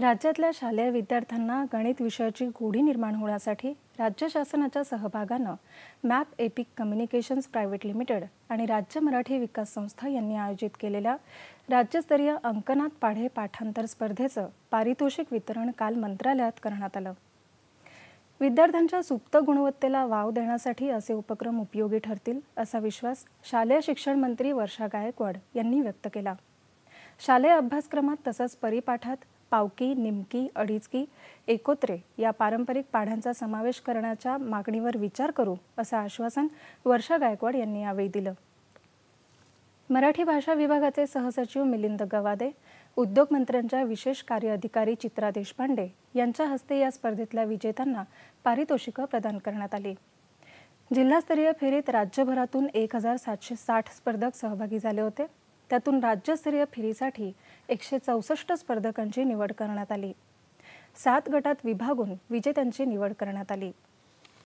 राज्यातल्या शालेय विद्यार्थ्यांना गणित विषयाची गोडी निर्माण होण्यासाठी राज्य शासनाच्या सहभागानं Map Epic Communications Private Limited आणि राज्य मराठी विकास संस्था यांनी आयोजित केलेल्या राज्यस्तरीय अंकनात पाढे पाठांतर स्पर्धेचं पारितोषिक वितरण काल मंत्रालयात करण्यात आलं विद्यार्थ्यांच्या सुप्त गुणवत्तेला वाव देण्यासाठी असे उपक्रम उपयोगी ठरतील असा विश्वास शालेय शिक्षण मंत्री वर्षा गायकवाड यांनी व्यक्त केला शालेय अभ्यासक्रमात तसंच परिपाठात पावकी निमकी अडीचकी एकोत्रे या पारंपरिक पाढ्यांचा समावेश करण्याच्या मागणीवर विचार करू असं आश्वासन वर्षा गायकवाड यांनी यावेळी दिलं मराठी भाषा विभागाचे सहसचिव मिलिंद गवादे उद्योग मंत्र्यांच्या विशेष कार्य अधिकारी चित्रा देशपांडे यांच्या हस्ते या स्पर्धेतल्या विजेत्यांना पारितोषिकं प्रदान करण्यात आली जिल्हास्तरीय फेरीत राज्यभरातून एक हजार सातशे साठ स्पर्धक सहभागी झाले होते त्यातून राज्यस्तरीय फेरीसाठी एकशे चौसष्ट स्पर्धकांची निवड करण्यात आली सात गटात विभागून विजेत्यांची निवड करण्यात आली